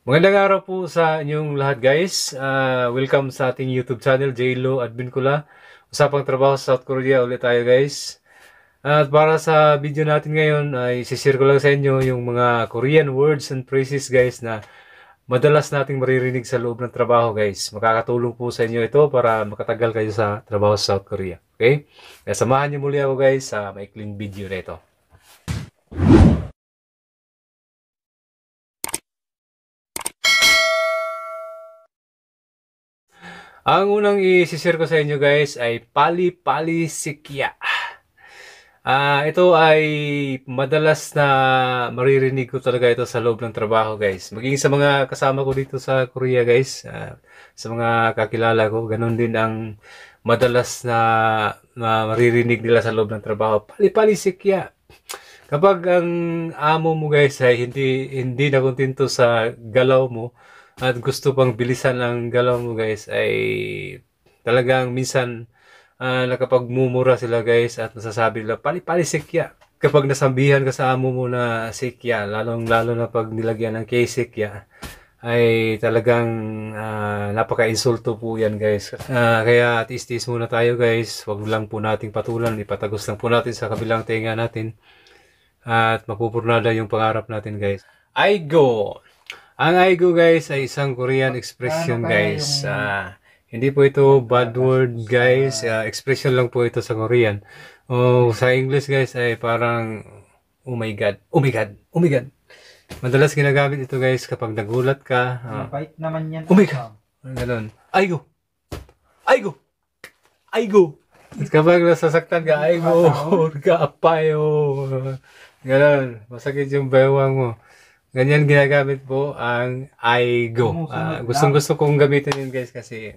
Magandang araw po sa inyong lahat guys. Uh, welcome sa ating YouTube channel, JLo Admin Kula. Usapang trabaho sa South Korea ulit tayo guys. Uh, at para sa video natin ngayon ay sisir ko lang sa inyo yung mga Korean words and phrases guys na madalas nating maririnig sa loob ng trabaho guys. Makakatulong po sa inyo ito para makatagal kayo sa trabaho sa South Korea. Okay? Kaya eh, samahan niyo muli ako guys sa maikling video na ito. Ang unang i-share ko sa inyo guys ay pali-pali sikya. Uh, ah, ito ay madalas na maririnig ko talaga ito sa loob ng trabaho guys. Maging sa mga kasama ko dito sa Korea guys, uh, sa mga kakilala ko, ganun din ang madalas na, na maririnig nila sa loob ng trabaho. Pali-pali sikya. Kapag ang amo mo guys ay hindi, hindi na kontento sa galaw mo, at gusto pang bilisan ang galaw mo guys ay talagang minsan uh, nakapagmumura sila guys at nasasabi nila pali-pali sikya kapag nasambihan ka sa amo mo na sikya lalong lalo na pag nilagyan ng kay sikya ay talagang uh, napaka-insulto po yan guys. Uh, kaya tiis-tiis muna tayo guys. Huwag lang po nating patulan. Ipatagos lang po natin sa kabilang tenga natin. Uh, at mapupurnada yung pangarap natin guys. I go! Ang Aigo guys ay isang Korean expression guys. Uh, hindi po ito bad word guys. Uh, expression lang po ito sa Korean. oh, sa English guys ay parang oh my god, oh my god, oh my god. Madalas ginagamit ito guys kapag nagulat ka. Uh, Bait naman yan. Oh my god. Ganun. Aigo. Aigo. Aigo. At kapag nasasaktan ka, aigo. Or ka, apayo. Ganun. Masakit yung bewang mo. Ganyan ginagamit po ang iGo. Ah, uh, gustong gusto kong gamitin yun guys kasi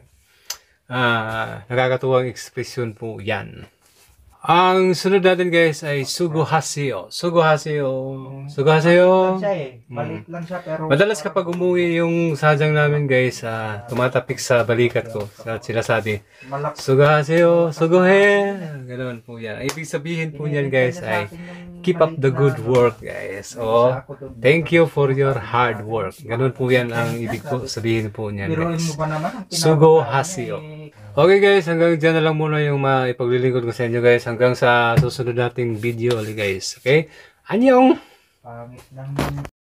uh, nakakatuwang expression po yan. Ang sunod natin guys ay suguhaseo. Suguhaseo. Mm. Suguhaseo. Balik lang eh. mm. Madalas kapag umuwi yung sadyang namin guys, uh, tumatapik sa balikat ko. At sinasabi, suguhaseo, suguhe. Ganoon po yan. Ang ibig sabihin po niyan guys ay keep up the good work, guys. Oh, thank you for your hard work. Ganun po yan ang ibig po sabihin po niyan, guys. Sugo hasio. Okay, guys. Hanggang dyan na lang muna yung maipaglilingkod ko sa inyo, guys. Hanggang sa susunod nating video ulit, guys. Okay? Anyong! Pangit lang